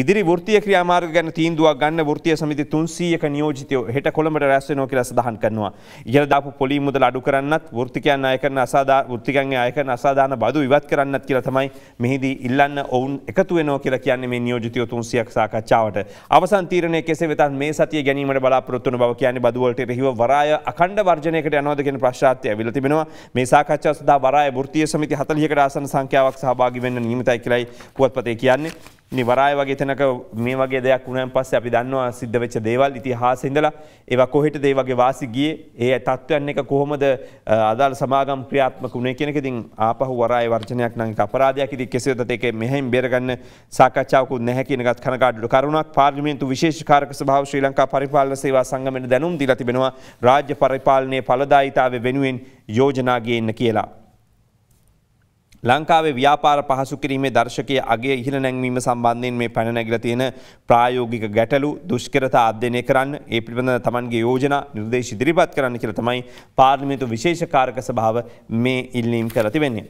ඉදිරි ෘතිය ක්‍රියාමාර්ග ගැන තීන්දුවක් ගන්න ෘතිය සමිති 300ක නියෝජිතයෝ හෙට කොළඹට රැස් වෙනවා කියලා සඳහන් කරනවා. ඉහළ දාපු පොලී මුදල් අඩු කරන්නත් ෘතිකයන් අය කරන අසාදා ෘතිකයන්ගේ අය කරන අසාධාන බදු ඉවත් කරන්නත් කියලා තමයි මෙහිදී ඉල්ලන්න ඔවුන් එකතු වෙනවා කියලා කියන්නේ මේ නියෝජිතයෝ 300ක් සාකච්ඡාවට. අවසන් තීරණය කෙසේ වෙතත් මේ සතිය ගැනීමට බලාපොරොත්තු වන බව කියන්නේ බදු වලට එරෙහිව වරාය අඛණ්ඩ වර්ජනයකට යනවාද කියන ප්‍රශ්නාර්ථය ඇවිල්ලා තිබෙනවා. මේ සාකච්ඡාව සඳහා වරාය ෘතිය සමිති 40කට ආසන සංඛ්‍යාවක් සහභාගී වෙන්න නියමිතයි කියලායි පුවත්පතේ කියන්නේ. නිවරාය වගේ තැනක මේ වගේ දෙයක් වුණන් පස්සේ අපි දන්නවා සිද්ධ වෙච්ච දේවල් ඉතිහාසෙඳලා ඒවා කොහෙට දේ වගේ වාසි ගියේ ඒ තත්ත්වයන් එක කොහොමද අදාළ සමාගම් ක්‍රියාත්මක වුණේ කියන එක ඉතින් ආපහු වරාය වර්ජනයක් නම් ඒක අපරාධයක් ඉතින් කෙසේ වෙතත් ඒක මෙහෙන් බේරගන්න සාකච්ඡාවකුත් නැහැ කියන එකත් කනගාටුට කරුණක් පාර්ලිමේන්තු විශේෂ කාරක සභාව ශ්‍රී ලංකා පරිපාලන සේවා සංගමයට දැනුම් දීලා තිබෙනවා රාජ්‍ය පරිපාලනයේ ඵලදායිතාවය වෙනුවෙන් යෝජනා ගේන්න කියලා ලංකාවේ ව්‍යාපාර පහසු කිරීමේ දර්ශකයේ අගේ ඉහළ නැංවීම සම්බන්ධයෙන් මේ පැන නැගිලා තියෙන ප්‍රායෝගික ගැටලු දුෂ්කරතා අධ්‍යයනය කරන්න ඒ පිළිබඳව තමන්ගේ යෝජනා නිර්දේශ ඉදිරිපත් කරන්න කියලා තමයි පාර්ලිමේන්තු විශේෂ කාර්ක සභාව මේ ඉල්ලීම් කරලා තිබෙන්නේ.